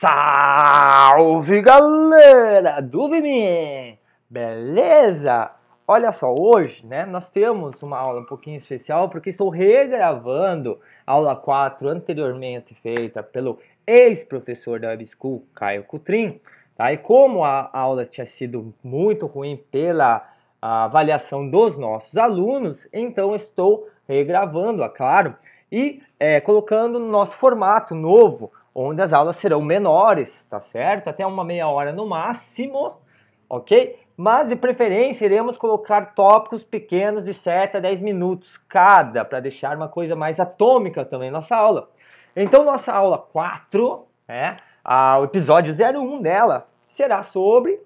Salve galera do Vime! Beleza? Olha só, hoje né, nós temos uma aula um pouquinho especial porque estou regravando a aula 4 anteriormente feita pelo ex-professor da Web School, Caio Cutrim. Tá? E como a aula tinha sido muito ruim pela avaliação dos nossos alunos, então estou regravando-a, é claro, e é, colocando no nosso formato novo onde as aulas serão menores, tá certo? Até uma meia hora no máximo, ok? Mas de preferência iremos colocar tópicos pequenos de 7 a 10 minutos cada, para deixar uma coisa mais atômica também nossa aula. Então, nossa aula 4, né, a, o episódio 01 dela, será sobre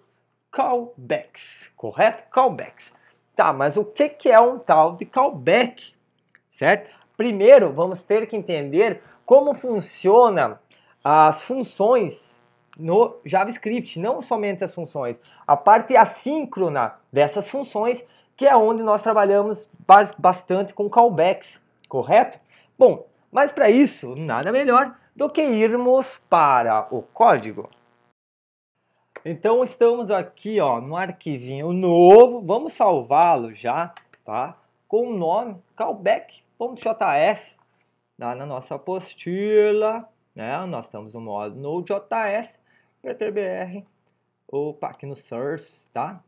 callbacks, correto? Callbacks. Tá, mas o que, que é um tal de callback? Certo? Primeiro, vamos ter que entender como funciona as funções no JavaScript, não somente as funções, a parte assíncrona dessas funções, que é onde nós trabalhamos bastante com callbacks, correto? Bom, mas para isso, nada melhor do que irmos para o código. Então estamos aqui ó, no arquivinho novo, vamos salvá-lo já, tá? Com o nome callback.js, tá? na nossa apostila, né? Nós estamos no modo Node.js, PTBR, opa, aqui no source, tá?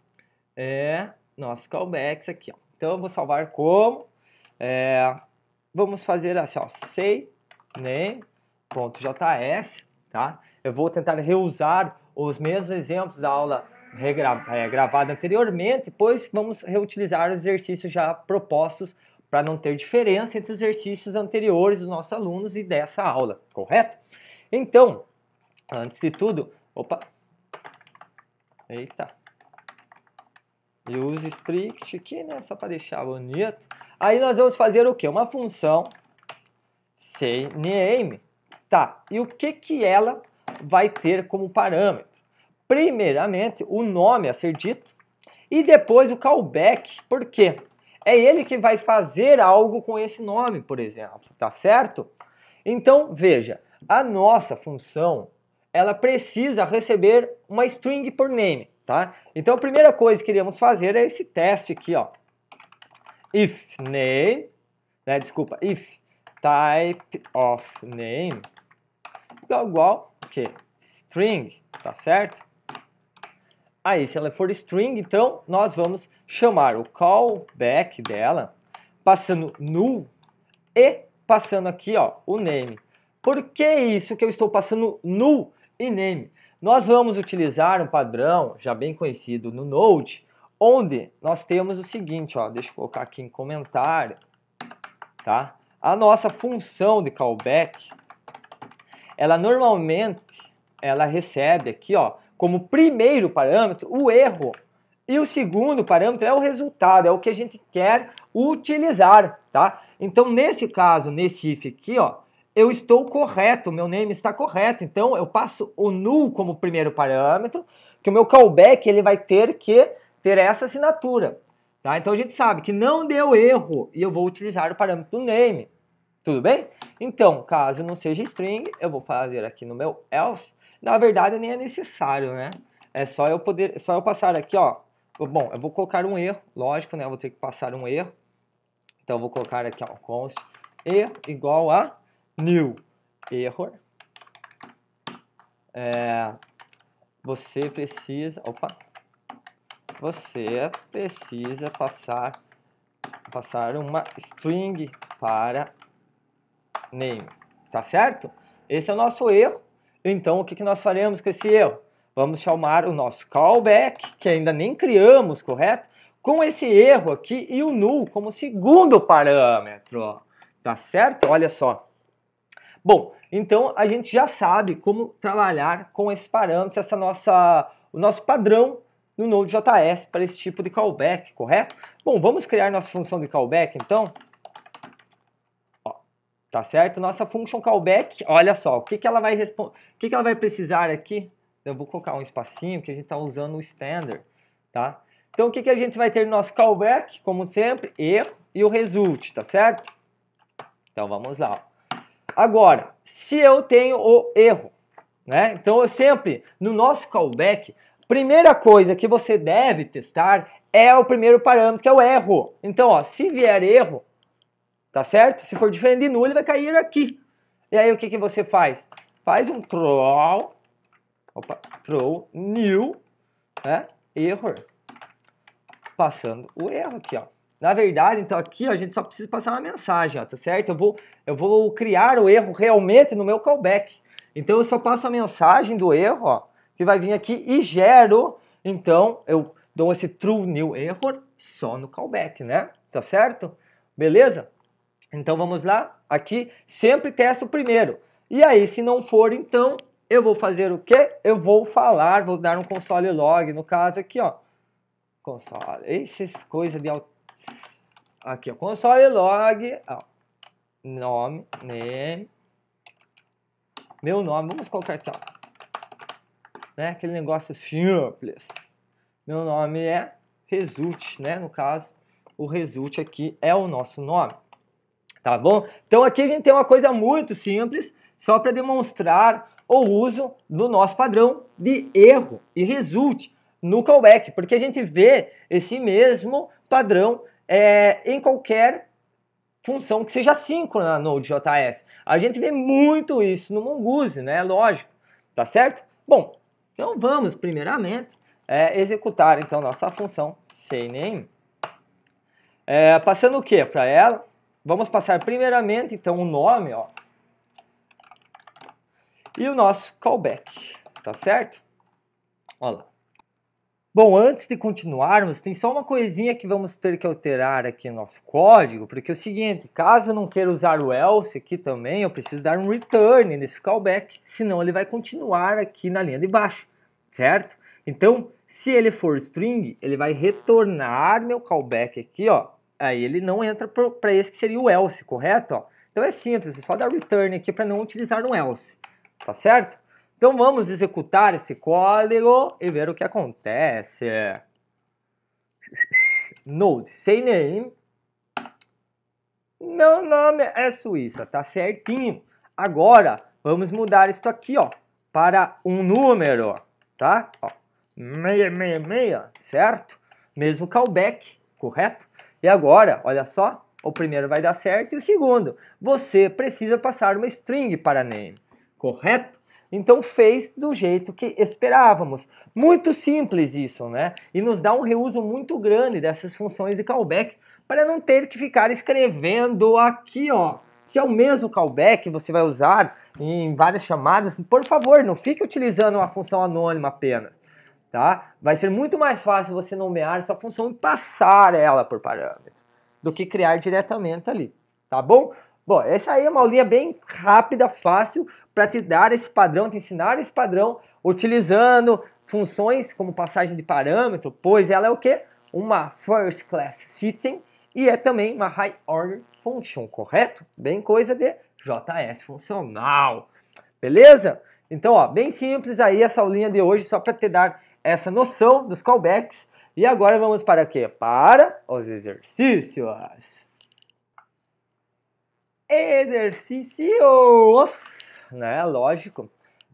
É, nosso callbacks aqui, ó. Então eu vou salvar como, é, vamos fazer assim, ó, say name.js, tá? Eu vou tentar reusar os mesmos exemplos da aula regra, é, gravada anteriormente, pois vamos reutilizar os exercícios já propostos para não ter diferença entre os exercícios anteriores dos nossos alunos e dessa aula, correto? Então, antes de tudo, opa, eita, use strict aqui, né, só para deixar bonito. Aí nós vamos fazer o que? Uma função name, tá? E o que que ela vai ter como parâmetro? Primeiramente, o nome a ser dito e depois o callback, por quê? é ele que vai fazer algo com esse nome, por exemplo, tá certo? Então, veja, a nossa função, ela precisa receber uma string por name, tá? Então, a primeira coisa que iremos fazer é esse teste aqui, ó. If name, né, desculpa, if type of name igual que string, tá certo? aí. Se ela for string, então nós vamos chamar o callback dela, passando null e passando aqui ó, o name. Por que isso que eu estou passando null e name? Nós vamos utilizar um padrão já bem conhecido no Node, onde nós temos o seguinte, ó, deixa eu colocar aqui em comentário, tá? A nossa função de callback, ela normalmente, ela recebe aqui, ó, como primeiro parâmetro o erro. E o segundo parâmetro é o resultado, é o que a gente quer utilizar, tá? Então, nesse caso, nesse if aqui, ó, eu estou correto, meu name está correto. Então, eu passo o null como primeiro parâmetro, que o meu callback ele vai ter que ter essa assinatura, tá? Então, a gente sabe que não deu erro e eu vou utilizar o parâmetro name, tudo bem? Então, caso não seja string, eu vou fazer aqui no meu else na verdade, nem é necessário, né? É só eu poder, só eu passar aqui, ó. Bom, eu vou colocar um erro, lógico, né? Eu vou ter que passar um erro. Então, eu vou colocar aqui, ó, const e igual a new error. É, você precisa, opa, você precisa passar passar uma string para name, tá certo? Esse é o nosso erro então, o que, que nós faremos com esse erro? Vamos chamar o nosso callback, que ainda nem criamos, correto? Com esse erro aqui e o null como segundo parâmetro, tá certo? Olha só. Bom, então a gente já sabe como trabalhar com esses parâmetros, essa nossa, o nosso padrão no Node.js para esse tipo de callback, correto? Bom, vamos criar nossa função de callback então tá certo? Nossa function callback, olha só, o que, que ela vai responder, o que, que ela vai precisar aqui? Eu vou colocar um espacinho, que a gente está usando o standard, tá? Então, o que, que a gente vai ter no nosso callback, como sempre, erro e o result, tá certo? Então, vamos lá. Agora, se eu tenho o erro, né? Então, eu sempre, no nosso callback, primeira coisa que você deve testar é o primeiro parâmetro, que é o erro. Então, ó, se vier erro, tá certo? Se for diferente de null, ele vai cair aqui. E aí o que, que você faz? Faz um throw, opa, throw new, né? Error, passando o erro aqui, ó. Na verdade, então aqui ó, a gente só precisa passar uma mensagem, ó, tá certo? Eu vou, eu vou criar o erro realmente no meu callback. Então eu só passo a mensagem do erro, ó, que vai vir aqui e gero. Então eu dou esse true new error só no callback, né? Tá certo? Beleza? Então vamos lá, aqui sempre testa o primeiro. E aí, se não for, então eu vou fazer o que Eu vou falar, vou dar um console log, no caso aqui, ó. Console, esses é coisas de aqui, ó, console log, ó, nome, name, meu nome, vamos colocar aqui, ó. Né, aquele negócio simples. Meu nome é Result, né? No caso, o Result aqui é o nosso nome tá bom? Então aqui a gente tem uma coisa muito simples, só para demonstrar o uso do nosso padrão de erro e resulte no callback, porque a gente vê esse mesmo padrão é, em qualquer função que seja síncrona no Node.js. A gente vê muito isso no Mongoose, né? Lógico, tá certo? Bom, então vamos primeiramente é, executar então nossa função sem name. É, passando o que para ela? Vamos passar primeiramente, então, o nome, ó. E o nosso callback, tá certo? Olha lá. Bom, antes de continuarmos, tem só uma coisinha que vamos ter que alterar aqui no nosso código, porque é o seguinte, caso eu não queira usar o else aqui também, eu preciso dar um return nesse callback, senão ele vai continuar aqui na linha de baixo, certo? Então, se ele for string, ele vai retornar meu callback aqui, ó, Aí ele não entra para esse que seria o else, correto? Ó? Então é simples, é só dar return aqui para não utilizar um else, tá certo? Então vamos executar esse código e ver o que acontece. Node sem name. Meu nome é Suíça, tá certinho. Agora vamos mudar isto aqui, ó, para um número, tá? Ó, 666, certo? Mesmo callback, correto? E agora, olha só, o primeiro vai dar certo e o segundo. Você precisa passar uma string para name, correto? Então fez do jeito que esperávamos. Muito simples isso, né? E nos dá um reuso muito grande dessas funções de callback para não ter que ficar escrevendo aqui, ó. Se é o mesmo callback que você vai usar em várias chamadas, por favor, não fique utilizando uma função anônima apenas tá? Vai ser muito mais fácil você nomear essa função e passar ela por parâmetro do que criar diretamente ali, tá bom? Bom, essa aí é uma aulinha bem rápida, fácil, para te dar esse padrão, te ensinar esse padrão, utilizando funções como passagem de parâmetro, pois ela é o que? Uma first class citizen e é também uma high order function, correto? Bem coisa de JS funcional, beleza? Então, ó, bem simples aí essa aulinha de hoje, só para te dar essa noção dos callbacks. E agora vamos para quê? Para os exercícios. Exercícios, né? Lógico.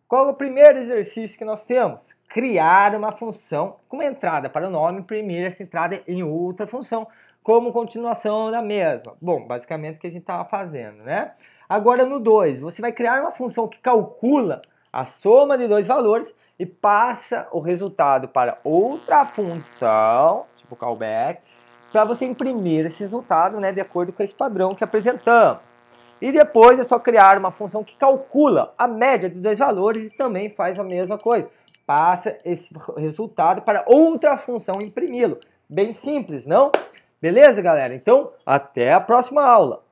Qual é o primeiro exercício que nós temos? Criar uma função com uma entrada para o nome, imprimir essa entrada em outra função, como continuação da mesma. Bom, basicamente o que a gente estava fazendo, né? Agora no 2, você vai criar uma função que calcula a soma de dois valores e passa o resultado para outra função, tipo callback, para você imprimir esse resultado né, de acordo com esse padrão que apresentamos. E depois é só criar uma função que calcula a média de dois valores e também faz a mesma coisa. Passa esse resultado para outra função imprimi-lo. Bem simples, não? Beleza, galera? Então, até a próxima aula.